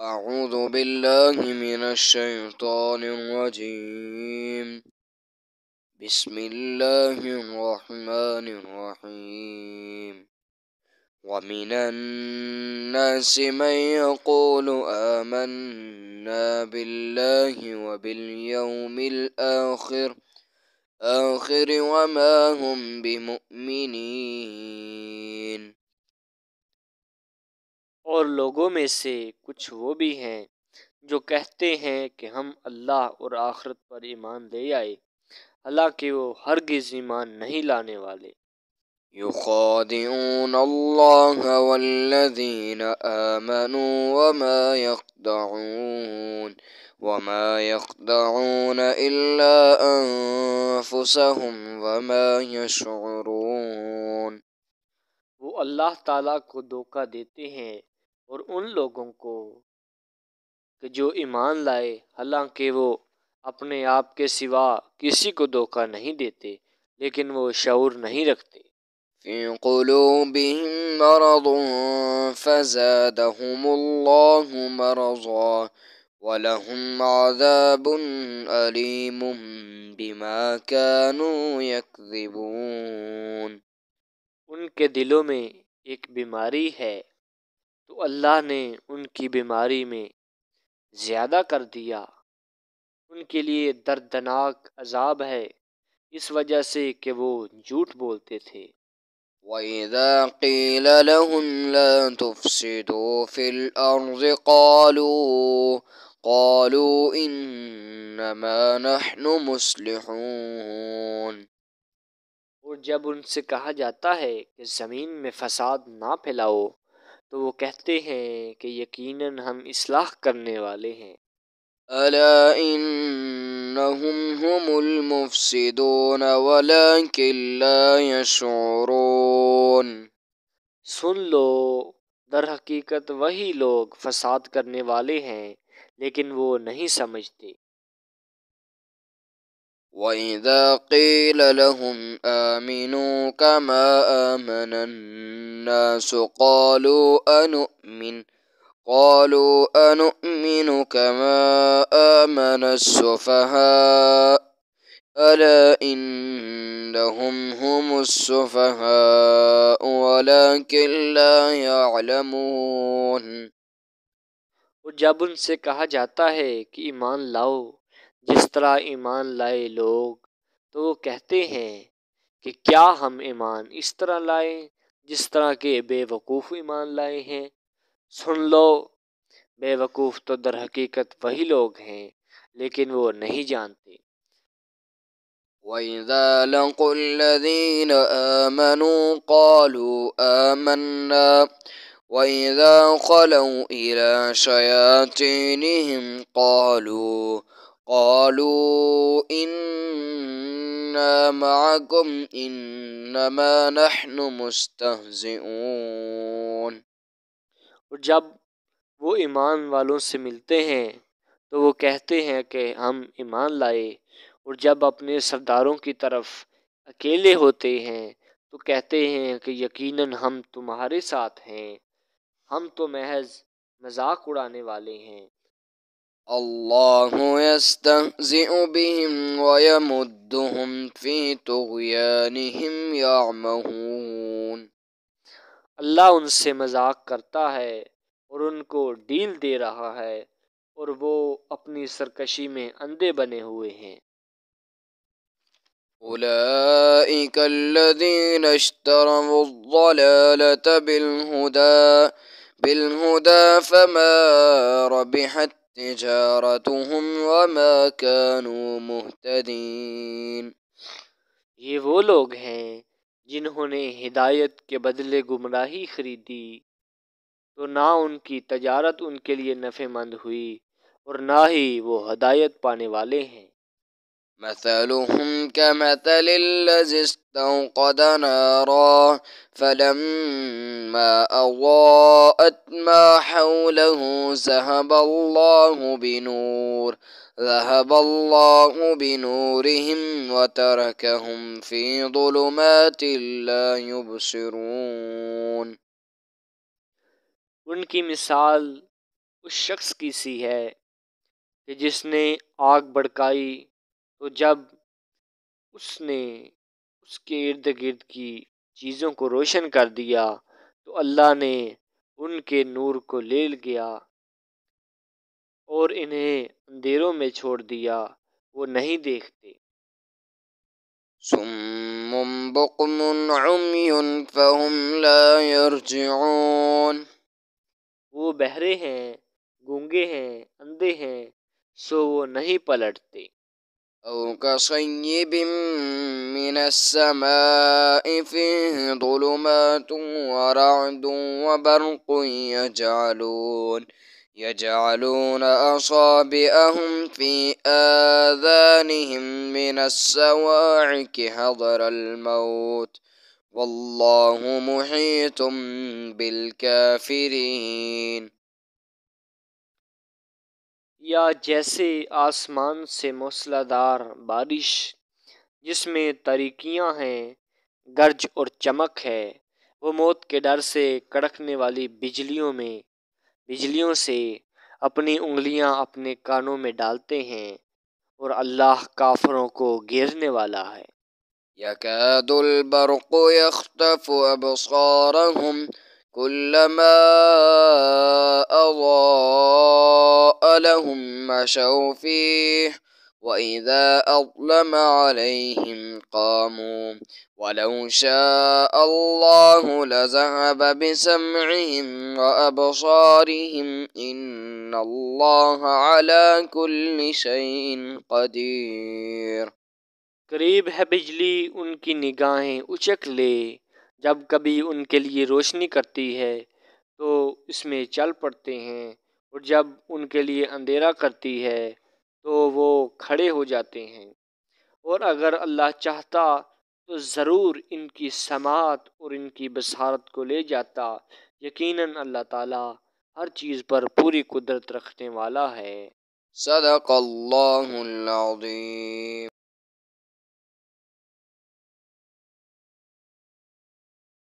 أعوذ بالله من الشيطان الرجيم بسم الله الرحمن الرحيم ومن الناس من يقول آمنا بالله وباليوم الآخر آخر وما هم بمؤمنين اور لوگوں میں سے کچھ وہ بھی ہیں جو کہتے ہیں کہ ہم اللہ اور آخرت پر ایمان لے آئے حالانکہ وہ ہرگز ایمان نہیں لانے والے یخادعون اللہ والذین آمنوا وما یقدعون وما یقدعون الا انفسهم وما یشعرون وہ اللہ تعالیٰ کو دھوکہ دیتے ہیں اور ان لوگوں کو کہ جو ایمان لائے حالانکہ وہ اپنے آپ کے سوا کسی کو دھوکہ نہیں دیتے لیکن وہ شعور نہیں رکھتے ان کے دلوں میں ایک بیماری ہے تو اللہ نے ان کی بیماری میں زیادہ کر دیا ان کے لیے دردناک عذاب ہے اس وجہ سے کہ وہ جھوٹ بولتے تھے وَإِذَا قِيلَ لَهُمْ لَا تُفْسِدُوا فِي الْأَرْضِ قَالُوا قَالُوا إِنَّمَا نَحْنُ مُسْلِحُونَ اور جب ان سے کہا جاتا ہے کہ زمین میں فساد نہ پھیلاؤ تو وہ کہتے ہیں کہ یقیناً ہم اصلاح کرنے والے ہیں انہم المفسدون یشعرون سن لو در حقیقت وہی لوگ فساد کرنے والے ہیں لیکن وہ نہیں سمجھتے وإذا قيل لهم آمنوا كما آمن الناس قالوا أنؤمن قالوا أنؤمن كما آمن السفهاء ألا إنهم هم السفهاء ولكن لا يعلمون और जब उनसे कहा जाता है جس طرح ایمان لائے لوگ تو وہ کہتے ہیں کہ کیا ہم ایمان اس طرح لائے جس طرح کے بے وقوف ایمان لائے ہیں سن لو بے وقوف تو در حقیقت وہی لوگ ہیں لیکن وہ نہیں جانتے وَإِذَا لَقُوا الَّذِينَ آمَنُوا قَالُوا آمَنَّا وَإِذَا خَلَوْا إِلَى شَيَاتِينِهِمْ قَالُوا قالوا إنا معكم إنما نحن مستهزئون اور جب وہ ایمان والوں سے ملتے ہیں تو وہ کہتے ہیں کہ ہم ایمان لائے اور جب اپنے سرداروں کی طرف اکیلے ہوتے ہیں تو کہتے ہیں کہ یقیناً ہم تمہارے ساتھ ہیں ہم تو محض مذاق اڑانے والے ہیں اللہ مہون اللہ ان سے مذاق کرتا ہے اور ان کو ڈیل دے رہا ہے اور وہ اپنی سرکشی میں اندھے بنے ہوئے ہیں فما ربحت تجارتهم وما کانوا مهتدین یہ وہ لوگ ہیں جنہوں نے ہدایت کے بدلے گمراہی خریدی تو نہ ان کی تجارت ان کے لیے نفع مند ہوئی اور نہ ہی وہ ہدایت پانے والے ہیں مثلهم كمثل الذي استوقد نارا فلما أضاءت ما حوله ذهب الله بنور ذهب الله بنورهم وتركهم في ظلمات لا يبصرون مثال اس شخص کی سی ہے کہ جس نے آگ بڑکائی تو جب اس نے اس کے ارد گرد کی چیزوں کو روشن کر دیا تو اللہ نے ان کے نور کو لے گیا اور انہیں اندھیروں میں چھوڑ دیا وہ نہیں دیکھتے فهم لا یرجعون وہ بہرے ہیں گونگے ہیں اندھے ہیں سو وہ نہیں پلٹتے أو كصيب من السماء فيه ظلمات ورعد وبرق يجعلون يجعلون أصابئهم في آذانهم من السواعك حضر الموت والله محيط بالكافرين یا جیسے آسمان سے موسلا دار بارش جس میں تاریکیاں ہیں گرج اور چمک ہے وہ موت کے ڈر سے کڑکنے والی بجلیوں میں بجلیوں سے اپنی انگلیاں اپنے کانوں میں ڈالتے ہیں اور اللہ کافروں کو گھیرنے والا ہے البرق لهم مشوا فيه وإذا أظلم عليهم قاموا ولو شاء الله لذهب بسمعهم وأبصارهم إن الله على كل شيء قدير ان کی نگاہیں اچک لے جب کبھی ان کے उनके روشنی کرتی ہے تو اس میں چل پڑتے ہیں اور جب ان کے لیے اندھیرا کرتی ہے تو وہ کھڑے ہو جاتے ہیں اور اگر اللہ چاہتا تو ضرور ان کی سماعت اور ان کی بسارت کو لے جاتا یقیناً اللہ تعالیٰ ہر چیز پر پوری قدرت رکھنے والا ہے صدق اللہ العظیم